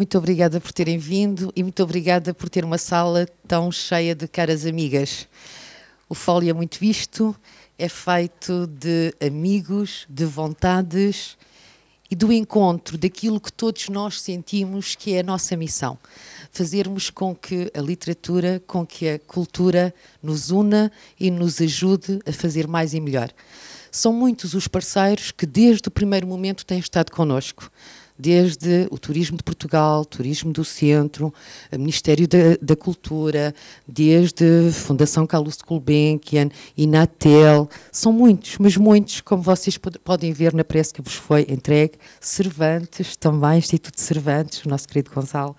muito obrigada por terem vindo e muito obrigada por ter uma sala tão cheia de caras amigas. O Fólio é muito visto, é feito de amigos, de vontades e do encontro daquilo que todos nós sentimos que é a nossa missão. Fazermos com que a literatura, com que a cultura nos una e nos ajude a fazer mais e melhor. São muitos os parceiros que desde o primeiro momento têm estado connosco desde o turismo de Portugal, turismo do centro, eh, Ministério da, da Cultura, desde Fundação Carlos de Gulbenkian, Inatel, são muitos, mas muitos, como vocês pod podem ver na prece que vos foi entregue, Cervantes também, Instituto Cervantes, o nosso querido Gonçalo,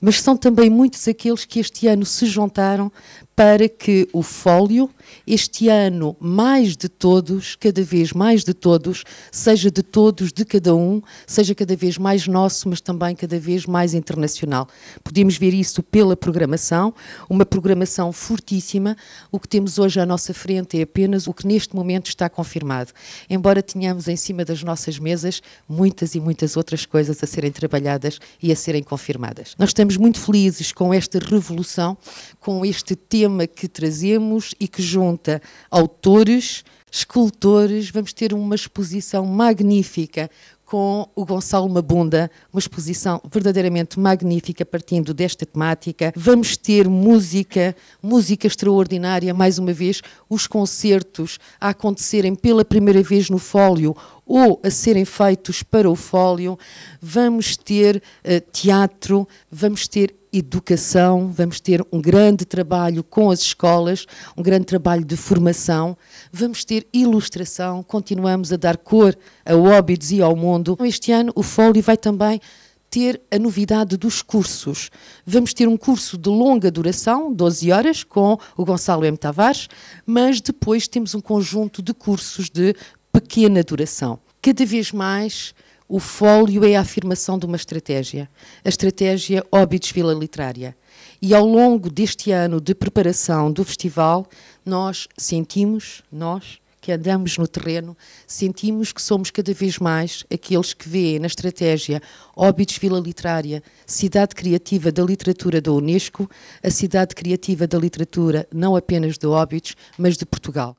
mas são também muitos aqueles que este ano se juntaram para que o fólio, este ano, mais de todos, cada vez mais de todos, seja de todos, de cada um, seja cada vez vez mais nosso, mas também cada vez mais internacional. Podemos ver isso pela programação, uma programação fortíssima. O que temos hoje à nossa frente é apenas o que neste momento está confirmado. Embora tenhamos em cima das nossas mesas muitas e muitas outras coisas a serem trabalhadas e a serem confirmadas. Nós estamos muito felizes com esta revolução, com este tema que trazemos e que junta autores, escultores, vamos ter uma exposição magnífica com o Gonçalo Mabunda, uma exposição verdadeiramente magnífica partindo desta temática. Vamos ter música, música extraordinária, mais uma vez, os concertos a acontecerem pela primeira vez no fólio ou a serem feitos para o fólio. Vamos ter uh, teatro, vamos ter educação, vamos ter um grande trabalho com as escolas, um grande trabalho de formação, vamos ter ilustração, continuamos a dar cor a Óbidos e ao mundo. Então, este ano o Folio vai também ter a novidade dos cursos. Vamos ter um curso de longa duração, 12 horas, com o Gonçalo M. Tavares, mas depois temos um conjunto de cursos de pequena duração. Cada vez mais o fólio é a afirmação de uma estratégia, a estratégia Óbidos Vila Literária. E ao longo deste ano de preparação do festival, nós sentimos, nós que andamos no terreno, sentimos que somos cada vez mais aqueles que veem na estratégia Óbidos Vila Literária, cidade criativa da literatura da Unesco, a cidade criativa da literatura não apenas de Óbidos, mas de Portugal.